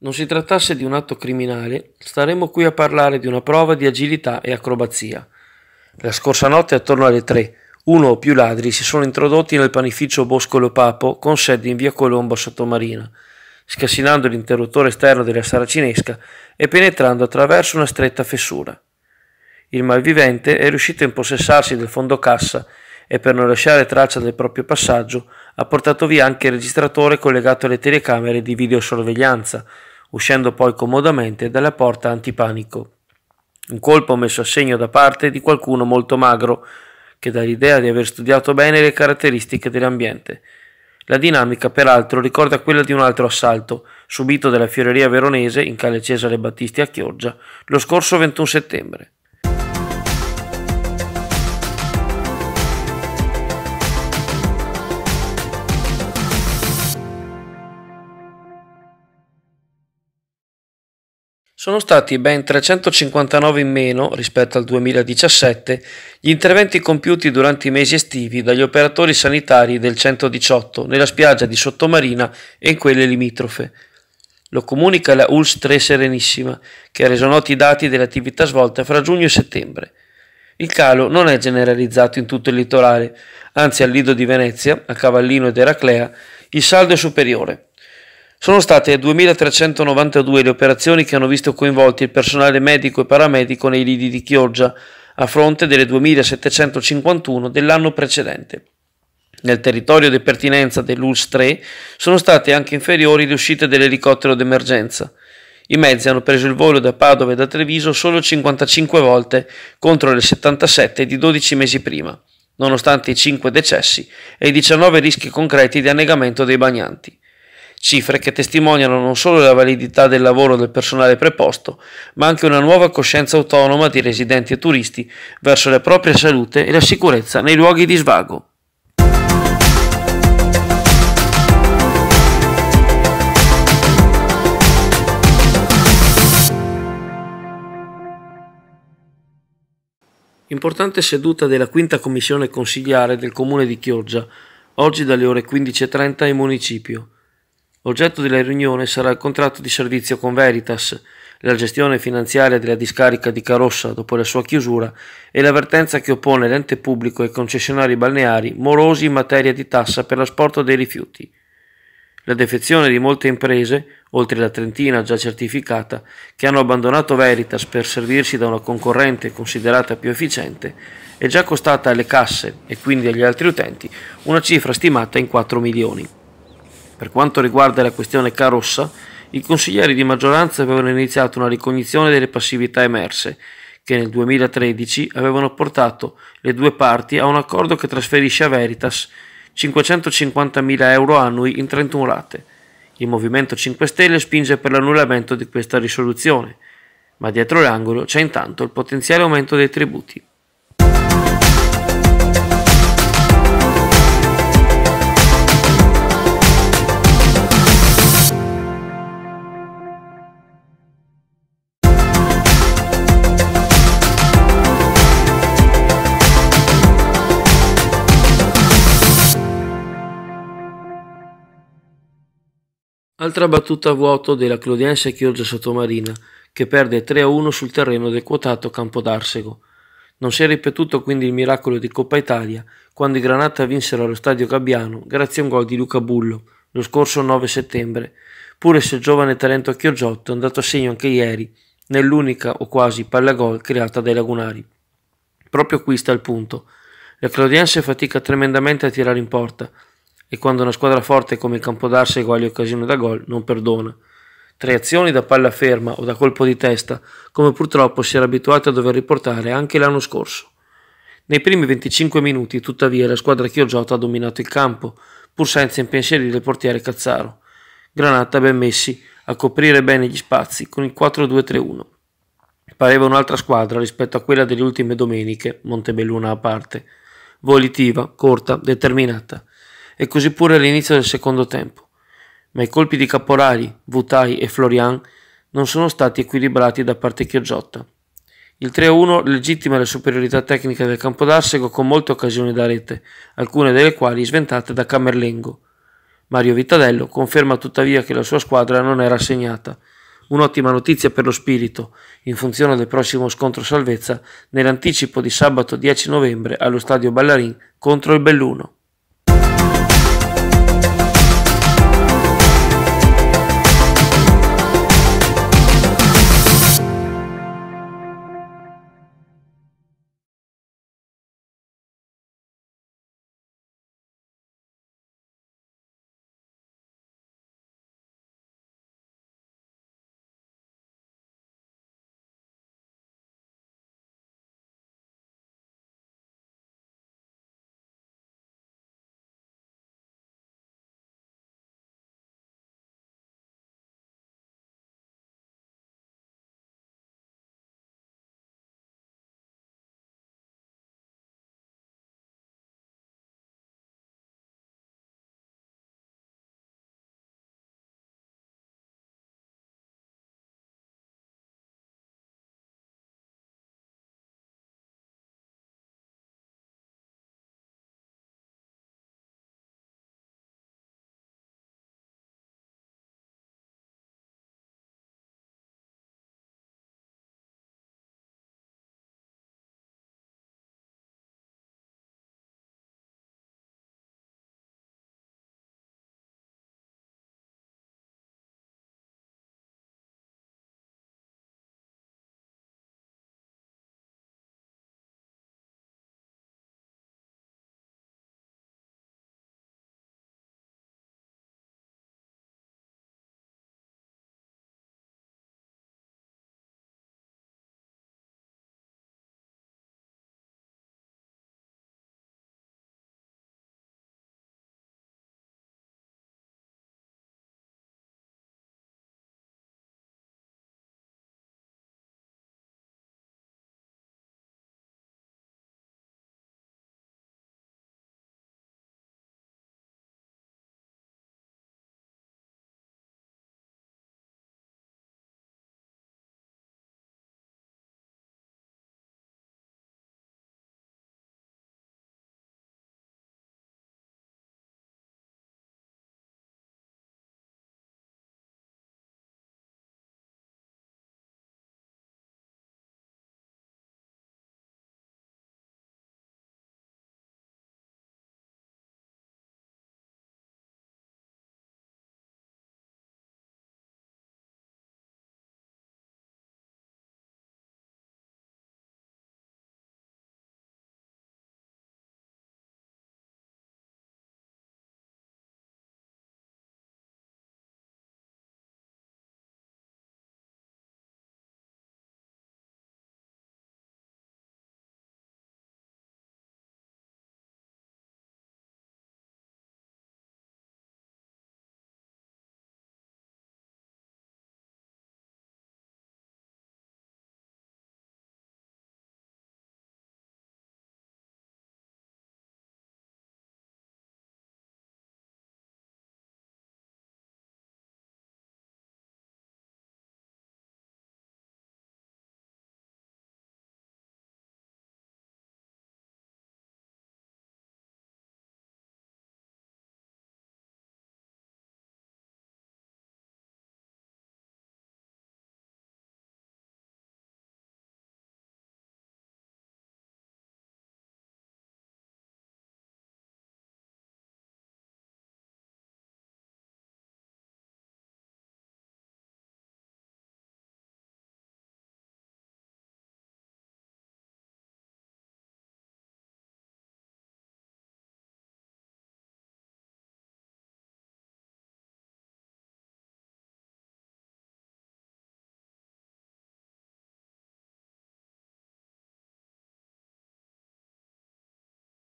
non si trattasse di un atto criminale, staremmo qui a parlare di una prova di agilità e acrobazia. La scorsa notte attorno alle tre, uno o più ladri si sono introdotti nel panificio Bosco Leopapo con sede in via Colombo Sottomarina, scassinando l'interruttore esterno della saracinesca e penetrando attraverso una stretta fessura. Il malvivente è riuscito a impossessarsi del fondo cassa e per non lasciare traccia del proprio passaggio ha portato via anche il registratore collegato alle telecamere di videosorveglianza, uscendo poi comodamente dalla porta antipanico. Un colpo messo a segno da parte di qualcuno molto magro, che dà l'idea di aver studiato bene le caratteristiche dell'ambiente. La dinamica, peraltro, ricorda quella di un altro assalto, subito dalla Fioreria Veronese in Calle Cesare Battisti a Chioggia, lo scorso 21 settembre. sono stati ben 359 in meno rispetto al 2017 gli interventi compiuti durante i mesi estivi dagli operatori sanitari del 118 nella spiaggia di Sottomarina e in quelle limitrofe. Lo comunica la ULS 3 Serenissima, che ha reso noti i dati delle attività svolte fra giugno e settembre. Il calo non è generalizzato in tutto il litorale, anzi al Lido di Venezia, a Cavallino ed Eraclea, il saldo è superiore, sono state 2.392 le operazioni che hanno visto coinvolti il personale medico e paramedico nei lidi di Chioggia, a fronte delle 2.751 dell'anno precedente. Nel territorio di pertinenza dell'ULS 3 sono state anche inferiori le uscite dell'elicottero d'emergenza. I mezzi hanno preso il volo da Padova e da Treviso solo 55 volte contro le 77 di 12 mesi prima, nonostante i 5 decessi e i 19 rischi concreti di annegamento dei bagnanti cifre che testimoniano non solo la validità del lavoro del personale preposto, ma anche una nuova coscienza autonoma di residenti e turisti verso la propria salute e la sicurezza nei luoghi di svago. Importante seduta della quinta commissione consigliare del comune di Chioggia, oggi dalle ore 15.30 in municipio. Oggetto della riunione sarà il contratto di servizio con Veritas, la gestione finanziaria della discarica di Carossa dopo la sua chiusura e l'avvertenza che oppone l'ente pubblico e concessionari balneari morosi in materia di tassa per l'asporto dei rifiuti. La defezione di molte imprese, oltre la trentina già certificata, che hanno abbandonato Veritas per servirsi da una concorrente considerata più efficiente, è già costata alle casse e quindi agli altri utenti una cifra stimata in 4 milioni. Per quanto riguarda la questione Carossa, i consiglieri di maggioranza avevano iniziato una ricognizione delle passività emerse, che nel 2013 avevano portato le due parti a un accordo che trasferisce a Veritas 550.000 euro annui in 31 rate. Il Movimento 5 Stelle spinge per l'annullamento di questa risoluzione, ma dietro l'angolo c'è intanto il potenziale aumento dei tributi. Altra battuta a vuoto della Clodiense Chioggia Sottomarina, che perde 3-1 sul terreno del quotato Campo d'Arsego. Non si è ripetuto quindi il miracolo di Coppa Italia, quando i Granata vinsero allo stadio Gabbiano grazie a un gol di Luca Bullo, lo scorso 9 settembre, pure se il giovane talento Chioggiotto è andato a segno anche ieri, nell'unica o quasi palla gol creata dai lagunari. Proprio qui sta il punto. La Clodiense fatica tremendamente a tirare in porta, e quando una squadra forte come il Campodarsa eguaglia occasione da gol non perdona. Tre azioni da palla ferma o da colpo di testa, come purtroppo si era abituato a dover riportare anche l'anno scorso. Nei primi 25 minuti, tuttavia, la squadra Chioggiota ha dominato il campo, pur senza impensierire il portiere Cazzaro. Granata ben messi a coprire bene gli spazi con il 4-2-3-1. Pareva un'altra squadra rispetto a quella delle ultime domeniche, Montebelluna a parte. Volitiva, corta, determinata e così pure all'inizio del secondo tempo, ma i colpi di Caporali, Vutai e Florian non sono stati equilibrati da parte Chioggiotta. Il 3-1 legittima la superiorità tecnica del campo d'Arsego con molte occasioni da rete, alcune delle quali sventate da Camerlengo. Mario Vitadello conferma tuttavia che la sua squadra non era assegnata. Un'ottima notizia per lo spirito, in funzione del prossimo scontro salvezza, nell'anticipo di sabato 10 novembre allo stadio Ballarin contro il Belluno.